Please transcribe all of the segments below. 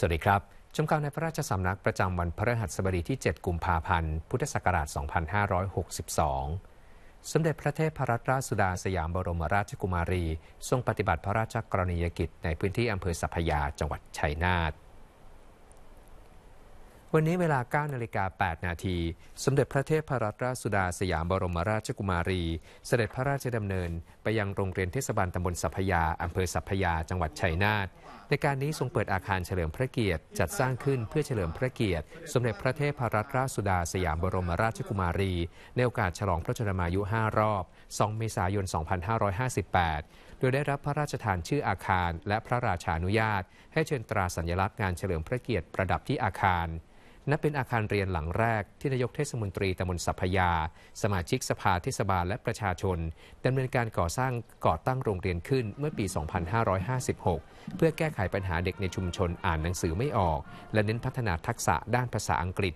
สวัสดีครับ ชมข่าวในพระราชสำนักประจำวันพระรหัสบดีที่ 7 กุมภาพันธ์ พุทธศักราช 2562 สมเด็จพระเทพรัตนราชสุดาสยามบรมราชกุมารี ทรงปฏิบัติพระราชกรณียกิจในพื้นที่อำเภอสัพยาจังหวัดชัยนาทวันนี้เวลา9นาฬิกา 8 นาที สมเด็จพระเทพรัตนราชสุดาสยามบรมราชกุมารี เสด็จพระราชดำเนิน ไปยังโรงเรียนเทศบาลตำบลสัพยาอำเภอสัพยา จังหวัดชัยนาทในการนี้ทรงเปิดอาคารเฉลิมพระเกียรติจัดสร้างขึ้นเพื่อเฉลิมพระเกียรติสมเด็จพระเทพรัตนราชสุดาสยามบรมราชกุมารีในโอกาสฉลองพระชนมายุ 5 รอบ2เมษายน 2558 โดยได้รับพระราชทานชื่ออาคารและพระราชานุญาตให้เชิญตราสัญลักษณ์งานเฉลิมพระเกียรติประดับที่อาคารนับเป็นอาคารเรียนหลังแรกที่นายกเทศมนตรีตำบลสัพยา สมาชิกสภาเทศบาลและประชาชน ดำเนินการก่อสร้างก่อตั้งโรงเรียนขึ้นเมื่อปี 2556 เพื่อแก้ไขปัญหาเด็กในชุมชนอ่านหนังสือไม่ออก และเน้นพัฒนาทักษะด้านภาษาอังกฤษ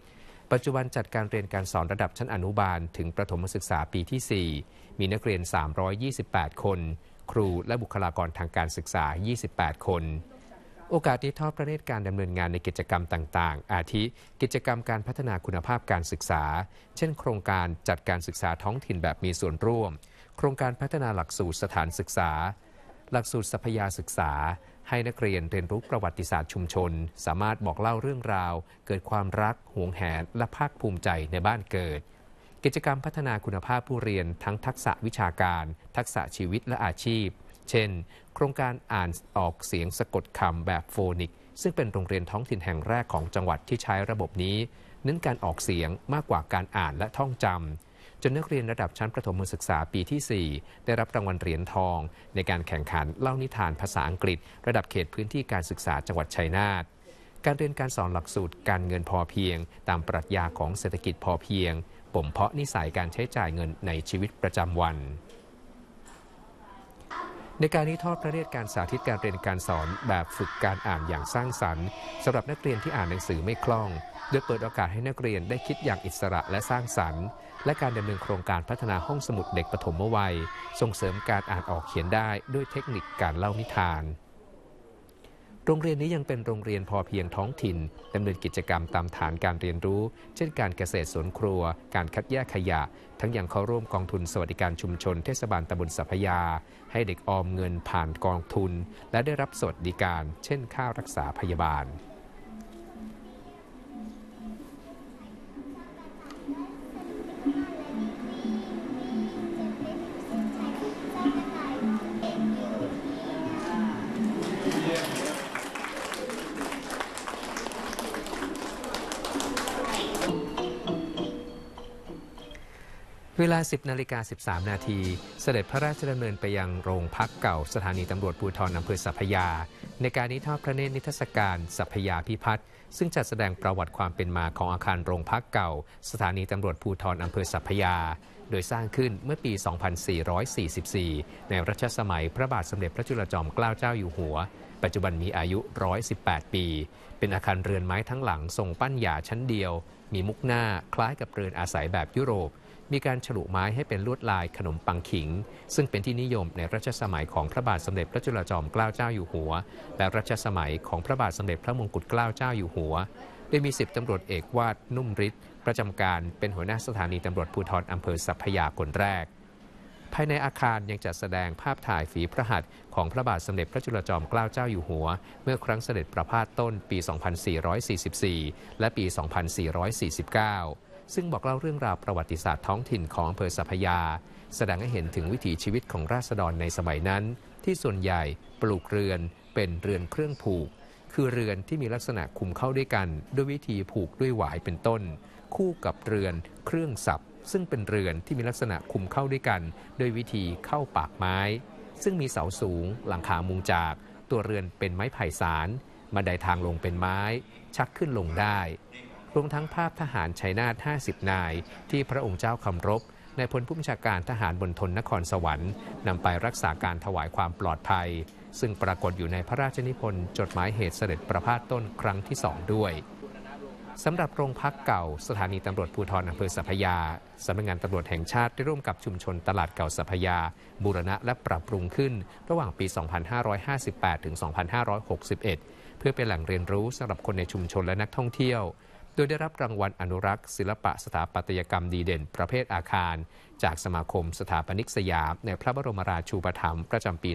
ปัจจุบันจัดการเรียนการสอนระดับชั้นอนุบาลถึงประถมศึกษาปีที่ 4 มีนักเรียน 328 คน ครูและบุคลากรทางการศึกษา 28 คนโอกาสที้ทอดพระเนตรการดำเนินงานในกิจกรรมต่างๆ อาทิ กิจกรรมการพัฒนาคุณภาพการศึกษา เช่นโครงการจัดการศึกษาท้องถิ่นแบบมีส่วนร่วม โครงการพัฒนาหลักสูตรสถานศึกษา หลักสูตรสัพยาศึกษา ให้นักเรียนเรียนรู้ประวัติศาสตร์ชุมชน สามารถบอกเล่าเรื่องราว เกิดความรัก ห่วงแหนและภาคภูมิใจในบ้านเกิด กิจกรรมพัฒนาคุณภาพผู้เรียนทั้งทักษะวิชาการ ทักษะชีวิตและอาชีพเช่น โครงการอ่านออกเสียงสะกดคำแบบโฟนิกซึ่งเป็นโรงเรียนท้องถิ่นแห่งแรกของจังหวัดที่ใช้ระบบนี้ เน้นการออกเสียงมากกว่าการอ่านและท่องจำจนนักเรียนระดับชั้นประถมศึกษาปีที่ 4 ได้รับรางวัลเหรียญทอง ในการแข่งขันเล่านิทานภาษาอังกฤษระดับเขตพื้นที่การศึกษาจังหวัดชัยนาทการเรียนการสอนหลักสูตร การเงินพอเพียง ตามปรัชญาของเศรษฐกิจพอเพียงปมเพาะนิสัยการใช้จ่ายเงินในชีวิตประจำวันในการนี้ ทอดพระเนตรการสาธิตการเรียนการสอน แบบฝึกการอ่านอย่างสร้างสรรค์สำหรับนักเรียนที่อ่านหนังสือไม่คล่อง โดยเปิดโอกาสให้นักเรียนได้คิดอย่างอิสระและสร้างสรรค์ และการดำเนินโครงการพัฒนาห้องสมุดเด็กปฐมวัย ส่งเสริมการอ่านออกเขียนได้ด้วยเทคนิคการเล่านิทานโรงเรียนนี้ยังเป็นโรงเรียนพอเพียงท้องถิ่นดำเนินกิจกรรมตามฐานการเรียนรู้ เช่นการเกษตรสวนครัว การคัดแยกขยะ ทั้งยังเข้าร่วมกองทุนสวัสดิการชุมชนเทศบาลตำบลสัพยา ให้เด็กออมเงินผ่านกองทุนและได้รับสวัสดิการ เช่น ค่ารักษาพยาบาลเวลา 10นาฬิกา13นาที เสด็จพระราชดำเนินไปยังโรงพักเก่า สถานีตำรวจภูทรอำเภอสัพยา ในการนิทอดพระเนตรนิทรรศการสัพยาพิพัฒน์ ซึ่งจัดแสดงประวัติความเป็นมาของอาคารโรงพักเก่า สถานีตำรวจภูทรอำเภอสัพยา โดยสร้างขึ้นเมื่อปี 2444 ในรัชสมัยพระบาทสมเด็จพระจุลจอมเกล้าเจ้าอยู่หัว ปัจจุบันมีอายุ118ปี เป็นอาคารเรือนไม้ทั้งหลังทรงปั้นหยาชั้นเดียว มีมุกหน้าคล้ายกับเรือนอาศัยแบบยุโรปมีการฉลุไม้ให้เป็นลวดลายขนมปังขิง ซึ่งเป็นที่นิยมในรัชสมัยของพระบาทสมเด็จพระจุลจอมเกล้าเจ้าอยู่หัว และรัชสมัยของพระบาทสมเด็จพระมงกุฎเกล้าเจ้าอยู่หัวโดยมีสิบตำรวจเอกวาดนุ่มฤทธิ์ประจำการเป็นหัวหน้าสถานีตำรวจภูธรอำเภอสัพพยาคนแรกภายในอาคารยังจัดแสดงภาพถ่ายฝีพระหัตถ์ของพระบาทสมเด็จพระจุลจอมเกล้าเจ้าอยู่หัว เมื่อครั้งเสด็จประพาสต้นปี 2444 และปี 2449ซึ่งบอกเล่าเรื่องราวประวัติศาสตร์ท้องถิ่นของอำเภอสัพยาแสดงให้เห็นถึงวิถีชีวิตของราษฎรในสมัยนั้น ที่ส่วนใหญ่ปลูกเรือนเป็นเรือนเครื่องผูก คือเรือนที่มีลักษณะคุมเข้าด้วยกันด้วยวิธีผูกด้วยหวายเป็นต้น คู่กับเรือนเครื่องสับซึ่งเป็นเรือนที่มีลักษณะคุมเข้าด้วยกันด้วยวิธีเข้าปากไม้ ซึ่งมีเสาสูงหลังคามุงจาก ตัวเรือนเป็นไม้ไผ่สารบันไดทางลงเป็นไม้ชักขึ้นลงได้รวมทั้งภาพทหารชัยนาท50 นาย ที่พระองค์เจ้าคำรบ ในพลผู้บัญชาการทหารบนทนนครสวรรค์นำไปรักษาการถวายความปลอดภัย ซึ่งปรากฏอยู่ในพระราชนิพนธ์จดหมายเหตุเสด็จประพาสต้นครั้งที่สองด้วยสำหรับโรงพักเก่าสถานีตำรวจภูธรอำเภอสัพยาสำนักงานตำรวจแห่งชาติได้ร่วมกับชุมชน ตลาดเก่าสัพยา บูรณะและปรับปรุงขึ้น ระหว่างปี 2558 ถึง 2561 เพื่อเป็นแหล่งเรียนรู้สำหรับคนในชุมชนและนักท่องเที่ยวโดยได้รับรางวัลอนุรักษ์ ศิลปะสถาปัตยกรรมดีเด่น ประเภทอาคาร จากสมาคมสถาปนิกสยามในพระบรมราชูปถัมภ์ประจำปี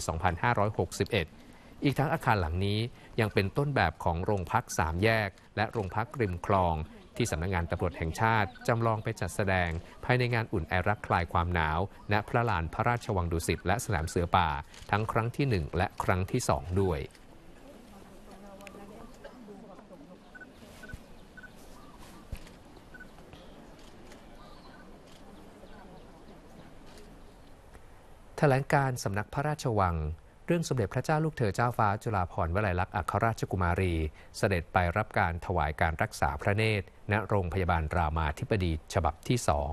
2561 อีกทั้งอาคารหลังนี้ยังเป็นต้นแบบของโรงพักสามแยก และโรงพักริมคลองที่สำนักงงานตำรวจแห่งชาติจำลองไปจัดแสดง ภายในงานอุ่นแอรักคลายความหนาวณพระลานพระราชวังดุสิตและสนามเสือป่า ทั้งครั้งที่ 1 และครั้งที่ 2 ด้วยถลงการสำนักพระราชวังเรื่องสมเด็จพระเจ้าลูกเธอเจ้าฟ้าจุฬาภรณ์วลัยลักษณ์อัครราชกุมารี เสด็จไปรับการถวายการรักษาพระเนตร ณโรงพยาบาลรามาธิบดีฉบับที่สอง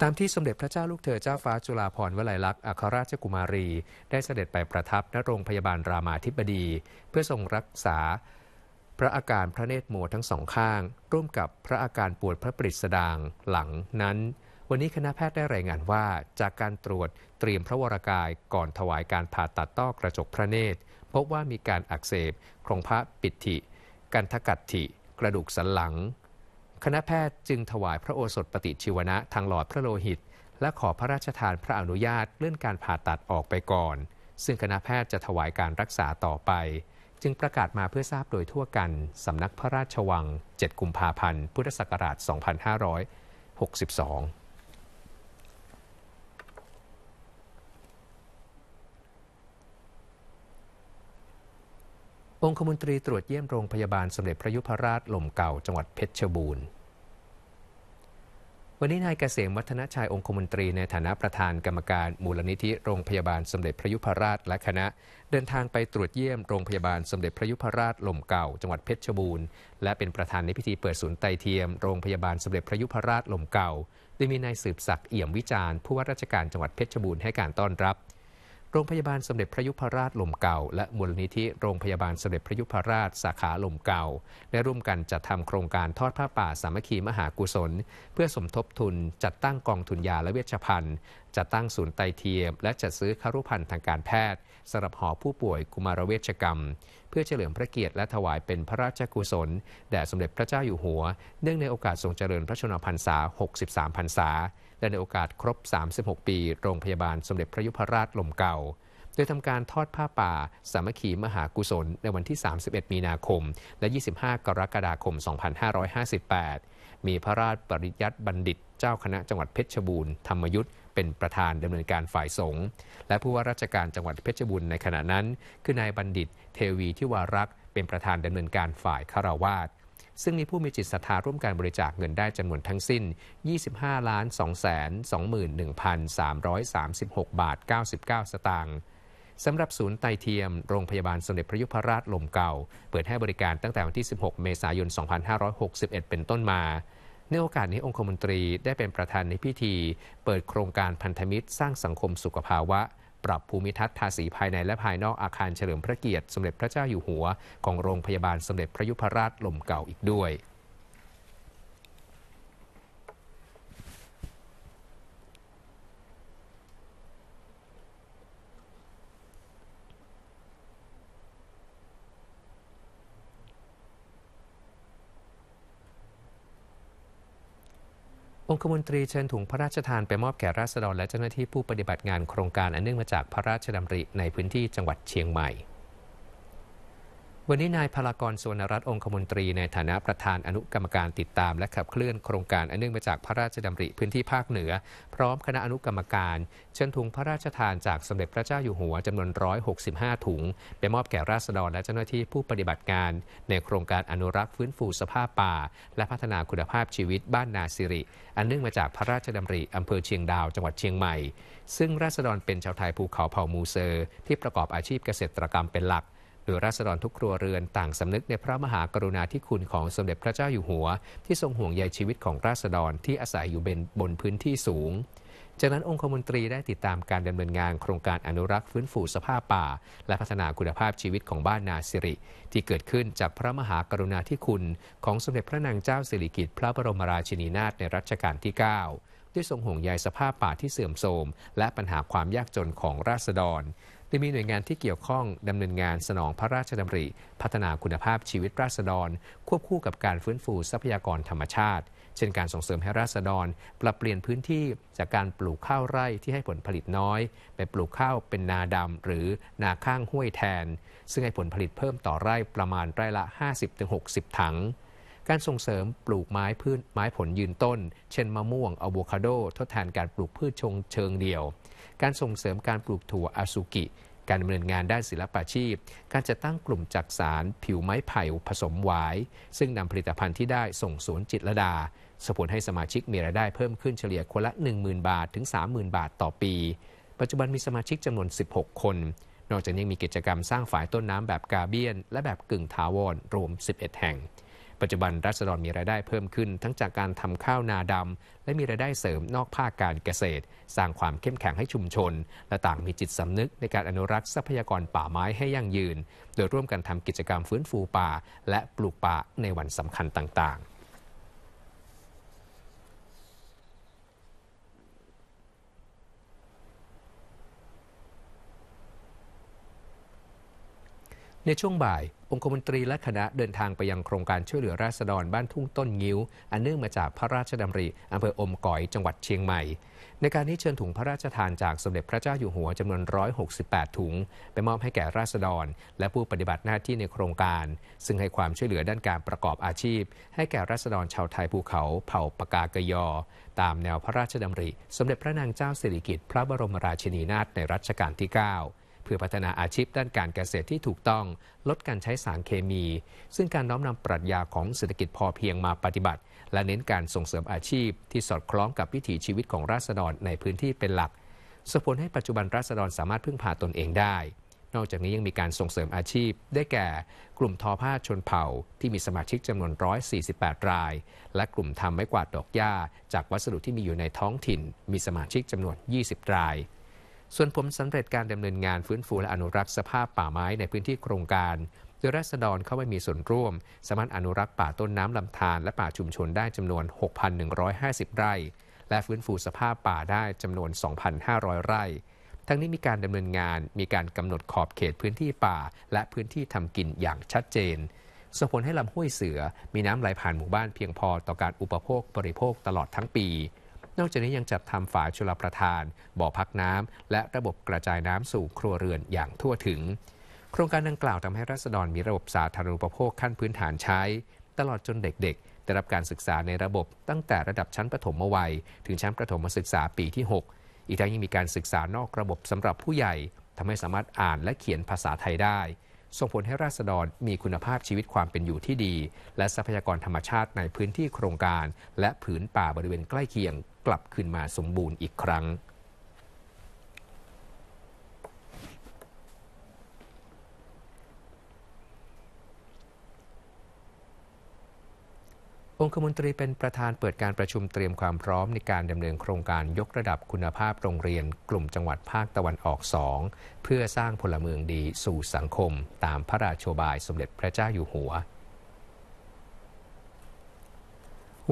ตามที่สมเด็จพระเจ้าลูกเธอเจ้าฟ้าจุฬาภรณ์วลัยลักษณ์อัครราชกุมารี ได้เสด็จไปประทับณโรงพยาบาลรามาธิบดี เพื่อทรงรักษา พระอาการพระเนตรโมทั้งสองข้าง ร่วมกับพระอาการปวดพระปริศดาง หลังนั้นวันนี้คณะแพทย์ได้รายงานว่าจากการตรวจเตรียมพระวรากายก่อนถวายการผ่าตัดต้อกระจกพระเนตรพบว่ามีการอักเสบโครงพระปิดถิกันทกัดถิกระดูกสันหลัง คณะแพทย์จึงถวายพระโอสถปฏิชีวนะทางหลอดพระโลหิต และขอพระราชทานพระอนุญาตเลื่อนการผ่าตัดออกไปก่อน ซึ่งคณะแพทย์จะถวายการรักษาต่อไป จึงประกาศมาเพื่อทราบโดยทั่วกันสำนักพระราชวัง7กุมภาพันธ์ พุทธศักราช2562องคมนตรีตรวจเยี่ยมโรงพยาบาลสมเด็จพระยุพราชลมเก่า จังหวัดเพชรบูรณ์ วันนี้นายเกษมวัฒนชัย องคมนตรีในฐานะประธานกรรมการ มูลนิธิ โรงพยาบาลสมเด็จพระยุพราชและคณะ เดินทางไปตรวจเยี่ยมโรงพยาบาลสมเด็จพระยุพราชลมเก่าจังหวัดเพชรบูรณ์และเป็นประธานในพิธีเปิดศูนย์ไตเทียมโรงพยาบาลสมเด็จพระยุพราชลมเก่าโดยมีนายสืบศักดิ์เอี่ยมวิจารณ์ผู้ว่าราชการจังหวัดเพชรบูรณ์ให้การต้อนรับโรงพยาบาลสมเด็จพระยุพราชลมเก่า และมูลนิธิโรงพยาบาลสมเด็จพระยุพราชสาขาลมเก่าได้ร่วมกันจัดทำโครงการทอดผ้าป่าสามัคคีมหากุศล เพื่อสมทบทุนจัดตั้งกองทุนยาและเวชภัณฑ์ จัดตั้งศูนย์ไตเทียมและจัดซื้อคารุพันธ์ทางการแพทย์สำหรับหอผู้ป่วยกุมารเวชกรรม เพื่อเฉลิมพระเกียรติและถวายเป็นพระราชกุศลแด่สมเด็จพระเจ้าอยู่หัว เนื่องในโอกาสทรงเจริญพระชนมพรรษา 63 พรรษาและในโอกาสครบ 36 ปี โรงพยาบาลสมเด็จพระยุพราชลมเก่า โดยทำการทอดผ้าป่า สามัคคีมหากุศล ในวันที่ 31 มีนาคม และ 25 กรกฎาคม 2558 มีพระราชปริยัติบัณฑิต เจ้าคณะจังหวัดเพชรบูรณ์ธรรมยุทธเป็นประธานดำเนินการฝ่ายสงฆ์ และผู้ว่าราชการจังหวัดเพชรบุรีในขณะนั้นคือ นายบัณฑิต เทวีทิวารักษ์เป็นประธานดำเนินการฝ่ายคารวาสซึ่งมีผู้มีจิตศรัทธาร่วมการบริจาคเงินได้จำนวนทั้งสิ้น 25 ล้าน2 2 1 3 3 6 บาท 99 สตางค์สำหรับศูนย์ไตเทียมโรงพยาบาลสมเด็จพระยุพราชลมเก่า เปิดให้บริการตั้งแต่วันที่ 16 เมษายน 2561 เป็นต้นมา ในโอกาสนี้องคมนตรีได้เป็นประธานในพิธี เปิดโครงการพันธมิตรสร้างสังคมสุขภาวะปรับภูมิทัศน์ทาสีภายในและภายนอกอาคารเฉลิมพระเกียรติสมเด็จพระเจ้าอยู่หัวของโรงพยาบาลสมเด็จพระยุพราชลมเก่าอีกด้วยองคมนตรีเชิญถุงพระราชทานไปมอบแก่ราษฎรและเจ้าหน้าที่ผู้ปฏิบัติงานโครงการอันเนื่องมาจากพระราชดำริในพื้นที่จังหวัดเชียงใหม่วันนี้นายพลากร สวนรัตน์องคมนตรีในฐานะประธานอนุกรรมการติดตามและขับเคลื่อนโครงการอันเนื่องมาจากพระราชดำริพื้นที่ภาคเหนือ พร้อมคณะอนุกรรมการ เชิญถุงพระราชทานจากสมเด็จพระเจ้าอยู่หัวจำนวน 165 ถุงไปมอบแก่ราษฎรและเจ้าหน้าที่ผู้ปฏิบัติงาน ในโครงการอนุรักษ์ฟื้นฟูสภาพป่า และพัฒนาคุณภาพชีวิตบ้านนาสิริอันเนื่องมาจากพระราชดำริอำเภอเชียงดาวจังหวัดเชียงใหม่ ซึ่งราษฎรเป็นชาวไทยภูเขาเผ่ามูเซอร์ที่ประกอบอาชีพเกษตรกรรมเป็นหลักโดยราษฎรทุกครัวเรือนต่างสำนึกในพระมหากรุณาธิคุณของสมเด็จพระเจ้าอยู่หัว ที่ทรงห่วงใยชีวิตของราษฎรที่อาศัยอยู่บนพื้นที่สูง จากนั้นองคมนตรีได้ติดตามการดำเนินงานโครงการอนุรักษ์ฟื้นฟูสภาพป่า และพัฒนาคุณภาพชีวิตของบ้านนาสิริ ที่เกิดขึ้นจากพระมหากรุณาธิคุณของสมเด็จพระนางเจ้าสิริกิติ์พระบรมราชินีนาถในรัชกาลที่9ด้วยทรงห่วงใยสภาพป่าที่เสื่อมโทรม และปัญหาความยากจนของราษฎรโดยมีหน่วยงานที่เกี่ยวข้องดำเนินงานสนองพระราชดำริพัฒนาคุณภาพชีวิตราษฎร ควบคู่กับการฟื้นฟูทรัพยากรธรรมชาติ เช่นการส่งเสริมให้ราษฎร ปรับเปลี่ยนพื้นที่จากการปลูกข้าวไร่ที่ให้ผลผลิตน้อยไปปลูกข้าวเป็นนาดำหรือนาข้างห้วยแทน ซึ่งให้ผลผลิตเพิ่มต่อไร่ประมาณไร่ละ 50-60 ถังการส่งเสริมปลูกไม้พืชไม้ผลยืนต้น เช่นมะม่วงอะโวคาโดทดแทนการปลูกพืชชงเชิงเดียว การส่งเสริมการปลูกถั่วอาสุกิ การดำเนินงานด้านศิลปาชีพ การจะตั้งกลุ่มจักสารผิวไม้ไผ่ผสมหวาย ซึ่งนำผลิตภัณฑ์ที่ได้ส่งสวนจิตรดาสผลให้สมาชิกมีรายได้เพิ่มขึ้นเฉลี่ยคนละ 10,000 บาทถึง30,000 บาทต่อปี ปัจจุบันมีสมาชิกจำนวน 16 คน นอกจากนี้มีกิจกรรมสร้างฝายต้นน้ำแบบกาเบียน และแบบกึ่งถาวรรวม11 แห่งปัจจุบันรัศดรมีรายได้เพิ่มขึ้น ทั้งจากการทำข้าวนาดำและมีรายได้เสริมนอกภาคการเกษตร สร้างความเข้มแข็งให้ชุมชน และต่างมีจิตสำนึกในการอนุรักษ์ทรัพยากรป่าไม้ให้ยั่งยืน โดยร่วมกันทำกิจกรรมฟื้นฟูป่าและปลูกป่าในวันสำคัญต่าง ๆในช่วงบ่าย องคมนตรีและคณะเดินทางไปยังโครงการช่วยเหลือราษฎรบ้านทุ่งต้นงิ้ว อันเนื่องมาจากพระราชดำริอำเภออมก๋อยจังหวัดเชียงใหม่ ในการนี้เชิญถุงพระราชทานจากสมเด็จพระเจ้าอยู่หัวจำนวน 168 ถุง ไปมอบให้แก่ราษฎร และผู้ปฏิบัติหน้าที่ในโครงการ ซึ่งให้ความช่วยเหลือด้านการประกอบอาชีพ ให้แก่ราษฎรชาวไทยภูเขาเผ่าปากากยอตามแนวพระราชดำริ สมเด็จพระนางเจ้าสิริกิติ์พระบรมราชินีนาถในรัชกาลที่9พื่อพัฒนาอาชีพด้านการเกษตรที่ถูกต้องลดการใช้สารเคมี ซึ่งการน้อมนำปรัชญาของเศรษฐกิจพอเพียงมาปฏิบัติ และเน้นการส่งเสริมอาชีพ ที่สอดคล้องกับวิถีชีวิตของราษฎรในพื้นที่เป็นหลักส่งผลให้ปัจจุบันราษฎรสามารถพึ่งพาตนเองได้ นอกจากนี้ยังมีการส่งเสริมอาชีพ ได้แก่กลุ่มทอผ้าชนเผ่าที่มีสมาชิกจำนวน148ราย และกลุ่มทำไม้กวาดดอกหญ้า จากวัสดุที่มีอยู่ในท้องถิ่น มีสมาชิกจำนวน20รายส่วนผมสำเร็จการดำเนินงานฟื้นฟูและอนุรักษ์สภาพป่าไม้ในพื้นที่โครงการ โดยรัศดรเข้าไปมีส่วนร่วมสามารถอนุรักษ์ป่าต้นน้ำลำธารและป่าชุมชนได้จำนวน 6,150 ไร่ และฟื้นฟูสภาพป่าได้จำนวน 2,500 ไร่ ทั้งนี้มีการดำเนินงานมีการกำหนดขอบเขตพื้นที่ป่า และพื้นที่ทำกินอย่างชัดเจนส่งผลให้ลำห้วยเสือมีน้ำไหลผ่านหมู่บ้านเพียงพอต่อการอุปโภคบริโภคตลอดทั้งปีนอกจากนี้ยังจัดทำฝายชลประทานบ่อพักน้ำและระบบกระจายน้ำสู่ครัวเรือนอย่างทั่วถึง โครงการดังกล่าวทำให้รัษฎรมีระบบสาธารณูปโภคขั้นพื้นฐานใช้ ตลอดจนเด็กๆได้รับการศึกษาในระบบตั้งแต่ระดับชั้นประถมวัย ถึงชั้นประถมศึกษาปีที่ 6 อีกทั้งยังมีการศึกษานอกระบบสำหรับผู้ใหญ่ ทำให้สามารถอ่านและเขียนภาษาไทยได้ส่งผลให้ราษฎรมีคุณภาพชีวิตความเป็นอยู่ที่ดี และทรัพยากรธรรมชาติในพื้นที่โครงการ และผืนป่าบริเวณใกล้เคียงกลับคืนมาสมบูรณ์อีกครั้งองคมนตรีเป็นประธานเปิดการประชุมเตรียมความพร้อมในการดำเนินโครงการยกระดับคุณภาพโรงเรียนกลุ่มจังหวัดภาคตะวันออกสองเพื่อสร้างพลเมืองดีสู่สังคม ตามพระราชชบายสมเด็จพระเจ้าอยู่หัว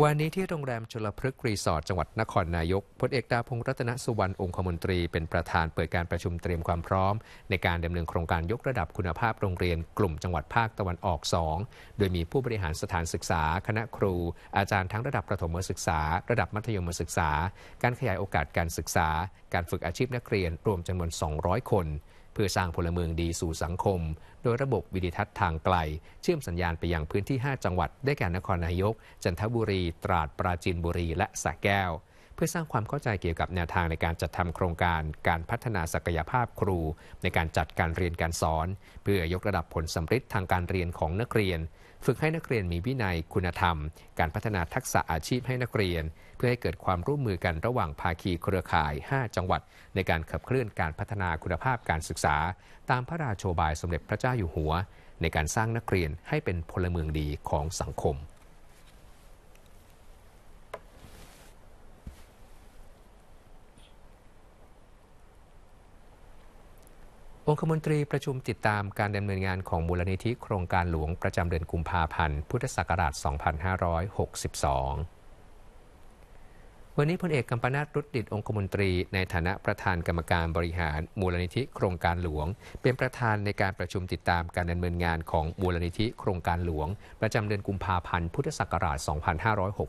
วันนี้ที่โรงแรมชลพฤกษ์รีสอร์ทจังหวัดนครนายก พลเอกดาพงรัตนสุวรรณ องคมนตรี เป็นประธานเปิดการประชุมเตรียมความพร้อมในการดำเนินโครงการยกระดับคุณภาพโรงเรียนกลุ่มจังหวัดภาคตะวันออกสอง โดยมีผู้บริหารสถานศึกษา คณะครู อาจารย์ทั้งระดับประถมศึกษาระดับมัธยมศึกษา การขยายโอกาสการศึกษา การฝึกอาชีพนักเรียนรวมจำนวน200 คนเพื่อสร้างพลเมืองดีสู่สังคม โดยระบบวิดิทัศน์ทางไกล เชื่อมสัญญาณไปยังพื้นที่ 5 จังหวัดได้แก่นครนายก จันทบุรี ตราดปราจีนบุรี และสระแก้ว เพื่อสร้างความเข้าใจเกี่ยวกับแนวทางในการจัดทำโครงการ การพัฒนาศักยภาพครู ในการจัดการเรียนการสอน เพื่อยกระดับผลสัมฤทธิ์ทางการเรียนของนักเรียนฝึกให้นักเรียนมีวินัยคุณธรรม การพัฒนาทักษะอาชีพให้นักเรียน เพื่อให้เกิดความร่วมมือกันระหว่างภาคีเครือข่าย 5 จังหวัด ในการขับเคลื่อนการพัฒนาคุณภาพการศึกษา ตามพระราโชบายสมเด็จพระเจ้าอยู่หัว ในการสร้างนักเรียนให้เป็นพลเมืองดีของสังคมองคมนตรีประชุมติดตามการดำเนินงานของมูลนิธิโครงการหลวงประจำเดือนกุมภาพันธ์ พุทธศักราช2562วันนี้พลเอกกัมปนาตรุดดิตองคมนตรีในฐานะประธานกรรมการบริหารมูลนิธิโครงการหลวง เป็นประธานในการประชุมติดตามการดำเนินงานของมูลนิธิโครงการหลวง ประจำเดือนกุมภาพันธ์พุทธศักราช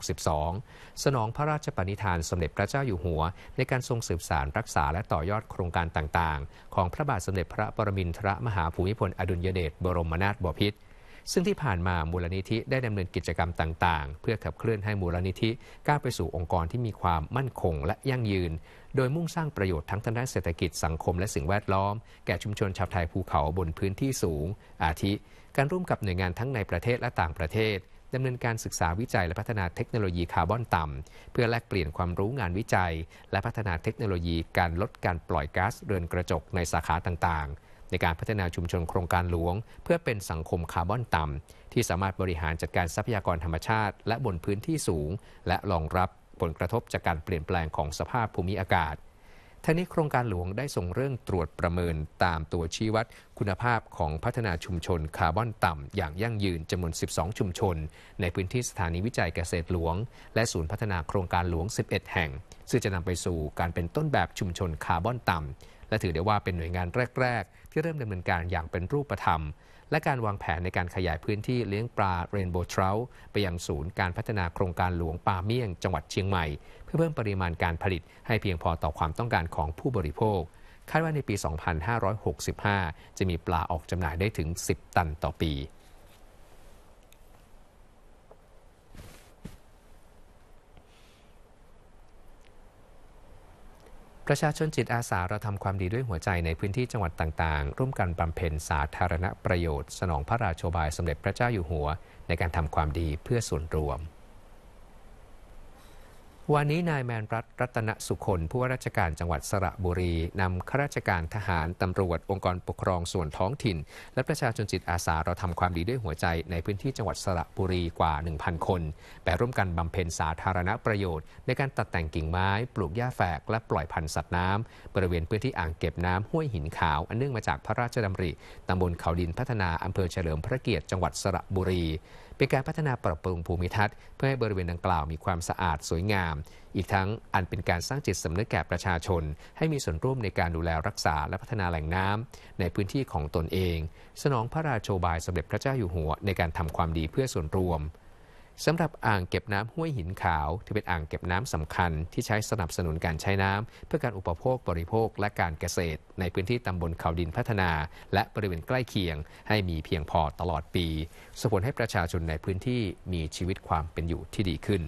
2562 สนองพระราชปณิธานสมเด็จพระเจ้าอยู่หัว ในการทรงสืบสารรักษาและต่อยอดโครงการต่าง ๆ ของพระบาทสมเด็จพระปรมินทรมหาภูมิพลอดุลยเดชบรมนาถบพิตรซึ่งที่ผ่านมามูลนิธิได้ดำเนินกิจกรรมต่าง ๆ เพื่อขับเคลื่อนให้มูลนิธิก้าวไปสู่องค์กรที่มีความมั่นคงและยั่งยืน โดยมุ่งสร้างประโยชน์ทั้งทางด้านเศรษฐกิจสังคมและสิ่งแวดล้อมแก่ชุมชนชาวไทยภูเขาบนพื้นที่สูง อาทิ การร่วมกับหน่วยงานทั้งในประเทศและต่างประเทศดำเนินการศึกษาวิจัยและพัฒนาเทคโนโลยีคาร์บอนต่ำเพื่อแลกเปลี่ยนความรู้งานวิจัย และพัฒนาเทคโนโลยีการลดการปล่อยก๊าซเรือนกระจกในสาขาต่างๆในการพัฒนาชุมชนโครงการหลวงเพื่อเป็นสังคมคาร์บอนต่ำที่สามารถบริหารจัดการทรัพยากรธรรมชาติและบนพื้นที่สูงและรองรับผลกระทบจากการเปลี่ยนแปลงของสภาพภูมิอากาศทั้งนี้โครงการหลวงได้ส่งเรื่องตรวจประเมินตามตัวชี้วัดคุณภาพของพัฒนาชุมชนคาร์บอนต่ำอย่างยั่งยืนจำนวน 12 ชุมชนในพื้นที่สถานีวิจัยเกษตรหลวงและศูนย์พัฒนาโครงการหลวง 11 แห่ง ซึ่งจะนำไปสู่การเป็นต้นแบบชุมชนคาร์บอนต่ำและถือได้ว่าเป็นหน่วยงานแรก ๆ ที่เริ่มดำเนินการอย่างเป็นรูปธรรม และการวางแผนในการขยายพื้นที่เลี้ยงปลาเรนโบว์ทราไปยังศูนย์การพัฒนาโครงการหลวงปลาเมี่ยงจังหวัดเชียงใหม่ เพื่อเพิ่มปริมาณการผลิตให้เพียงพอต่อความต้องการของผู้บริโภคคาดว่าในปี 2565 จะมีปลาออกจำหน่ายได้ถึง 10 ตันต่อปีประชาชนจิตอาสาเราทำความดีด้วยหัวใจในพื้นที่จังหวัดต่างๆ ร่วมกันบำเพ็ญสาธารณประโยชน์สนองพระราชโชบายสมเด็จพระเจ้าอยู่หัวในการทำความดีเพื่อส่วนรวมวันนี้ นายแมนรัตรัตนสุขนผู้ว่าราชการจังหวัดสระบุรีนำข้าราชการทหาร ตำรวจองค์กรปกครองส่วนท้องถิ่น และประชาชนจิตอาสาเราทำความดีด้วยหัวใจ ในพื้นที่จังหวัดสระบุรีกว่า 1,000 คนไปร่วมกันบำเพ็ญสาธารณประโยชน์ ในการตัดแต่งกิ่งไม้ปลูกหญ้าแฝกและปล่อยพันธุ์สัตว์น้ำบริเวณพื้นที่อ่างเก็บน้ำห้วยหินขาวอันเนื่องมาจากพระราชดำริตำบลเขาดินพัฒนาอำเภอเฉลิมพระเกียรติจังหวัดสระบุรีเป็นการพัฒนาปรับปรุงภูมิทัศน์เพื่อให้บริเวณดังกล่าวมีความสะอาดสวยงาม อีกทั้งอันเป็นการสร้างจิตสำนึกแก่ประชาชน ให้มีส่วนร่วมในการดูแลรักษาและพัฒนาแหล่งน้ำในพื้นที่ของตนเอง สนองพระราโชบายสมเด็จพระเจ้าอยู่หัวในการทำความดีเพื่อส่วนรวมสำหรับอ่างเก็บน้ำห้วยหินขาวที่เป็นอ่างเก็บน้ำสำคัญที่ใช้สนับสนุนการใช้น้ำเพื่อการอุปโภคบริโภคและการเกษตร ในพื้นที่ตำบลเขาดินพัฒนา และบริเวณใกล้เคียง ให้มีเพียงพอตลอดปีส่งผลให้ประชาชนในพื้นที่มีชีวิตความเป็นอยู่ที่ดีขึ้น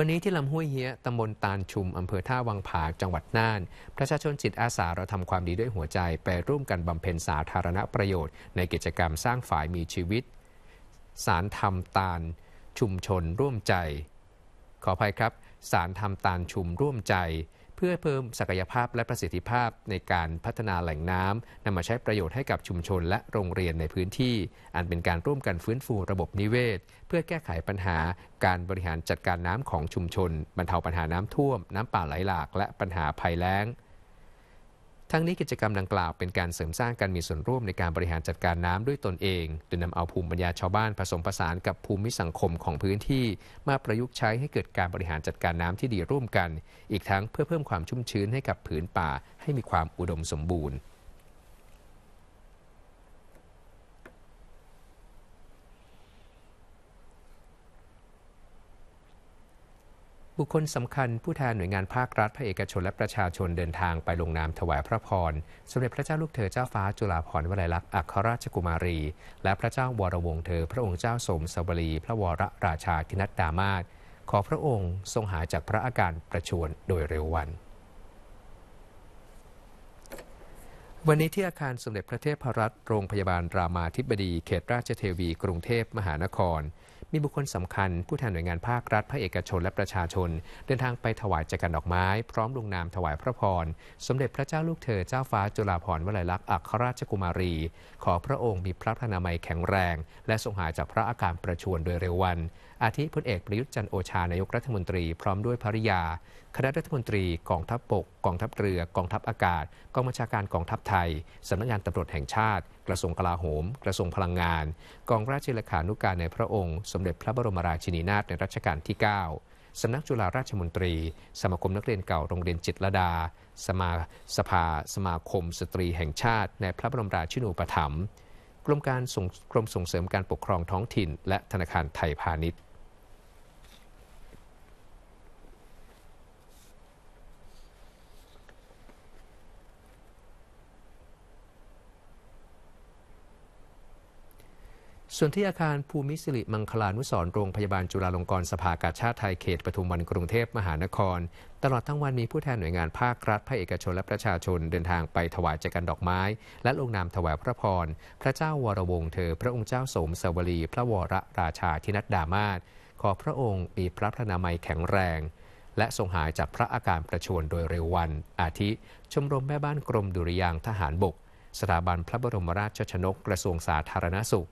วันนี้ที่ลำห้วยเฮียตำบลตาลชุม อำเภอท่าวังผา จังหวัดน่าน ประชาชนจิตอาสาเราทำความดีด้วยหัวใจไปร่วมกันบำเพ็ญสาธารณประโยชน์ในกิจกรรมสร้างฝ่ายมีชีวิต สารธรรมตาลชุมชนร่วมใจ ขออภัยครับ สารธรรมตาลชุมร่วมใจเพื่อเพิ่มศักยภาพและประสิทธิภาพในการพัฒนาแหล่งน้ำนำมาใช้ประโยชน์ให้กับชุมชนและโรงเรียนในพื้นที่ อันเป็นการร่วมกันฟื้นฟูระบบนิเวศ เพื่อแก้ไขปัญหาการบริหารจัดการน้ำของชุมชนบรรเทาปัญหาน้ำท่วม น้ำป่าไหลหลากและปัญหาภัยแล้งทั้งนี้กิจกรรมดังกล่าวเป็นการเสริมสร้างการมีส่วนร่วมในการบริหารจัดการน้ำด้วยตนเอง โดยนำเอาภูมิปัญญาชาวบ้านผสมผสานกับภูมิสังคมของพื้นที่ มาประยุกต์ใช้ให้เกิดการบริหารจัดการน้ำที่ดีร่วมกัน อีกทั้งเพื่อเพิ่มความชุ่มชื้นให้กับผืนป่าให้มีความอุดมสมบูรณ์บุคคลสำคัญผู้แทนหน่วยงานภาครัฐภาคเอกชนและประชาชนเดินทางไปลงนามถวายพระพรสมเด็จพระเจ้าลูกเธอเจ้าฟ้าจุฬาภรณ์วลัยลักษณ์อัครราชกุมารี และพระเจ้าวรวงศ์เธอพระองค์เจ้าสมสวรีพระวรราชาธินัดดามาศขอพระองค์ทรงหายจากพระอาการประชวรโดยเร็ววัน วันนี้ที่อาคารสมเด็จพระเทพรัตน์โรงพยาบาลรามาธิบดีเขตราชเทวี กรุงเทพมหานครมีบุคคลสำคัญผู้แทนหน่วยงานภาครัฐภาคเอกชนและประชาชนเดินทางไปถวายจักรดอกไม้พร้อมลงนามถวายพระพร สมเด็จพระเจ้าลูกเธอเจ้าฟ้าจุฬาภรณ์วลัยลักษณ์อัครราชกุมารี ขอพระองค์มีพระพนามัยแข็งแรงและทรงหายจากพระอาการประชวรโดยเร็ววันอาทิพลเอกประยุทธ์จันโอชานายกรัฐมนตรีพร้อมด้วยภริยา คณะรัฐมนตรีกองทัพบกกองทัพเรือกองทัพอากาศกองบัญชาการกองทัพไทยสำนักงานตำรวจแห่งชาติ กระทรวงกลาโหม กระทรวงพลังงาน กองราชเลขานุการในพระองค์ สมเด็จพระบรมราชินีนาถในรัชกาลที่ 9สำนักจุฬาราชมนตรีสมาคมนักเรียนเก่าโรงเรียนจิตรดา สมาสภา สมาคมสตรีแห่งชาติ ในพระบรมราชินูปถัมภ์กรมการกรมส่งเสริมการปกครองท้องถิ่น และธนาคารไทยพาณิชย์ส่วนที่อาคารภูมิสิริมังคลานุสรโรงพยาบาลจุฬาลงกรณ์สภากาชาติไทยเขตปทุมวันกรุงเทพมหานคร ตลอดทั้งวันมีผู้แทนหน่วยงานภาครัฐภาคเอกชนและประชาชนเดินทางไปถวายจักันดอกไม้ และลงนามถวายพระพร พระเจ้าวรวงเธอ พระองค์เจ้าสมสวรีพระวรราชาธินัดดามาศขอพระองค์มีพระพระนามัยแข็งแรง และทรงหายจากพระอาการประชวรโดยเร็ววัน อาทิชมรมแม่บ้านกรมดุริยางทหารบก สถาบันพระบรมราชชนกกระทรวงสาธารณสุข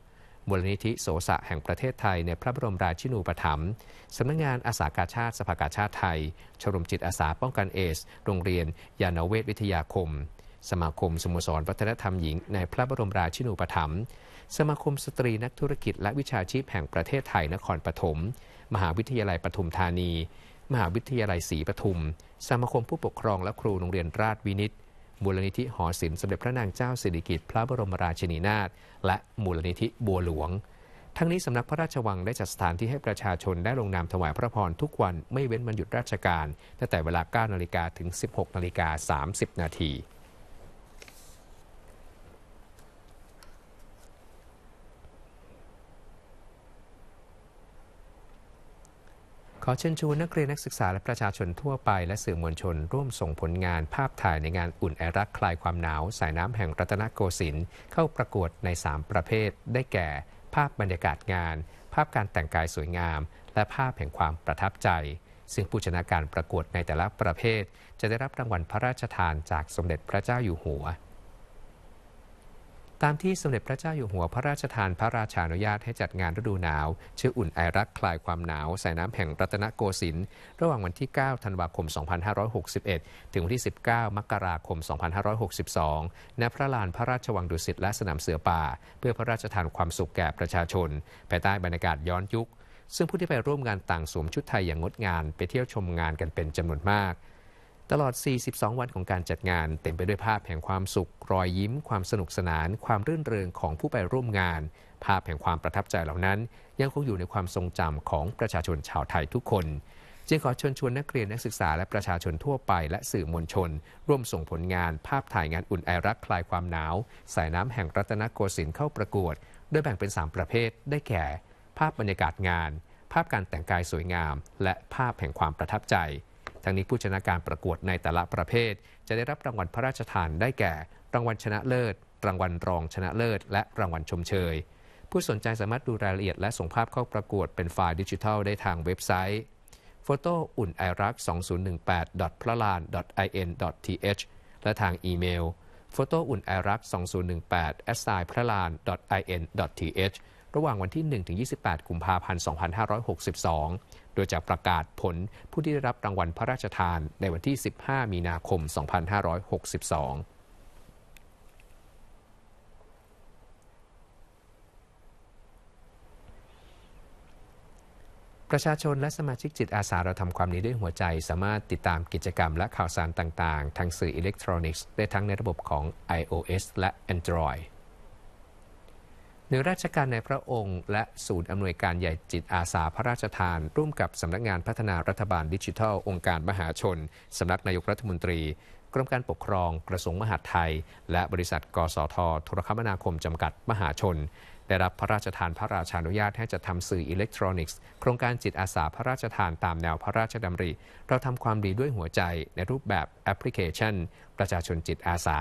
มูลนิธิโสสะแห่งประเทศไทยในพระบรมราชินูปถัมภ์สำนักงงานอาสากาชาติสภากาชาติไทยชมรมจิตอาสาป้องกันเอส โรงเรียนยานเวทวิทยาคม สมาคมสโมสรวัฒนธรรมหญิงในพระบรมราชินูปถัมภ์สมาคมสตรีนักธุรกิจและวิชาชีพแห่งประเทศไทยนครปฐม มหาวิทยาลัยปทุมธานี มหาวิทยาลัยศรีปทุม สมาคมผู้ปกครองและครูโรงเรียนราชวินิตมูลนิธิหอศิลป์สมเด็จพระนางเจ้าสิริกิติ์พระบรมราชินีนาถและมูลนิธิบัวหลวง ทั้งนี้สำนักพระราชวังได้จัดสถานที่ให้ประชาชนได้ลงนามถวายพระพรทุกวันไม่เว้นวันหยุดราชการตั้งแต่เวลา9นาฬิกาถึง 16นาฬิกา30นาทีขอเชิญชวนนักเรียนนักศึกษาและประชาชนทั่วไปและสื่อมวลชนร่วมส่งผลงานภาพถ่ายในงานอุ่นแอรักคลายความหนาว สายน้ำแห่งรัตนโกสินทร์เข้าประกวดใน 3 ประเภท ได้แก่ ภาพบรรยากาศงาน ภาพการแต่งกายสวยงาม และภาพแห่งความประทับใจ ซึ่งผู้ชนะการประกวดในแต่ละประเภทจะได้รับรางวัลพระราชทานจากสมเด็จพระเจ้าอยู่หัวตามที่สมเด็จพระเจ้าอยู่หัวพระราชทานพระราชานุญาตให้จัดงานฤดูหนาว ชื่ออุ่นไอรักคลายความหนาวใส่น้ำแห่งรัตนโกสินทร์ระหว่างวันที่ 9 ธันวาคม 2561 ถึงวันที่ 19 มกราคม 2562 ณ พระลานพระราชวังดุสิตและสนามเสือป่า เพื่อพระราชทานความสุขแก่ประชาชนภายใต้บรรยากาศย้อนยุค ซึ่งผู้ที่ไปร่วมงานต่างสวมชุดไทยอย่างงดงามไปเที่ยวชมงานกันเป็นจำนวนมากตลอด 42 วันของการจัดงาน เต็มไปด้วยภาพแห่งความสุขรอยยิ้มความสนุกสนาน ความรื่นเริงของผู้ไปร่วมงาน ภาพแห่งความประทับใจเหล่านั้น ยังคงอยู่ในความทรงจำของประชาชนชาวไทยทุกคน จึงขอเชิญชวนนักเรียนนักศึกษาและประชาชนทั่วไปและสื่อมวลชน ร่วมส่งผลงาน ภาพถ่ายงานอุ่นไอรักคลายความหนาว สายน้ำแห่งรัตนโกสินทร์เข้าประกวดโดยแบ่งเป็น 3 ประเภทได้แก่ ภาพบรรยากาศงาน ภาพการแต่งกายสวยงาม และภาพแห่งความประทับใจทั้งนี้ผู้ชนะการประกวดในแต่ละประเภท จะได้รับรางวัลพระราชทานได้แก่ รางวัลชนะเลิศ รางวัลรองชนะเลิศ และรางวัลชมเชย ผู้สนใจสามารถดูรายละเอียดและส่งภาพเข้าประกวดเป็นไฟล์ดิจิทัลได้ทางเว็บไซต์ photo อุ่นไอรัก2018 p r a l a n in th และทางอีเมล photo อุ่นไอรัก2018 s i p r a l a n in th ระหว่างวันที่ 1-28 กุมภาพันธ์ 2562โดยจะประกาศผลผู้ที่ได้รับรางวัลพระราชทานในวันที่ 15 มีนาคม 2562 ประชาชนและสมาชิกจิตอาสาเราทำความนี้ด้วยหัวใจ สามารถติดตามกิจกรรมและข่าวสารต่างๆ ทางสื่ออิเล็กทรอนิกส์ได้ทั้งในระบบของ iOS และ Android หน่ยราชการในพระองค์ และศูนย์อำนวยการใหญ่จิตอาสาพระราชทาน ร่วมกับสำนักงานพัฒนารัฐบาลดิจิทัลองค์การมหาชน สำนักนายกรัฐมนตรี กรมการปกครองกระทรวงมหาดไทย และบริษัทกสทโทรคมนาคมจำกัดมหาชนได้รับพระราชทานพระราชานุญาตให้จัดทำสื่ออิเล็กทรอนิกส์โครงการจิตอาสา พระราชทานตามแนวพระราชดำริ เราทำความดีด้วยหัวใจในรูปแบบแอปพลิเคชันประชาชนจิตอาสา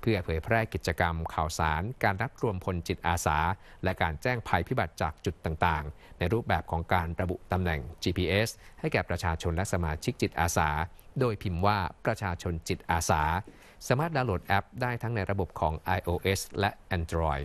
เพื่อเผยแพร่กิจกรรมข่าวสาร การรับรวมพลจิตอาสา และการแจ้งภัยพิบัติจากจุดต่าง ๆ ในรูปแบบของการระบุตำแหน่ง GPS ให้แก่ประชาชนและสมาชิกจิตอาสา โดยพิมพ์ว่าประชาชนจิตอาสา สามารถดาวน์โหลดแอปได้ทั้งในระบบของ iOS และ Android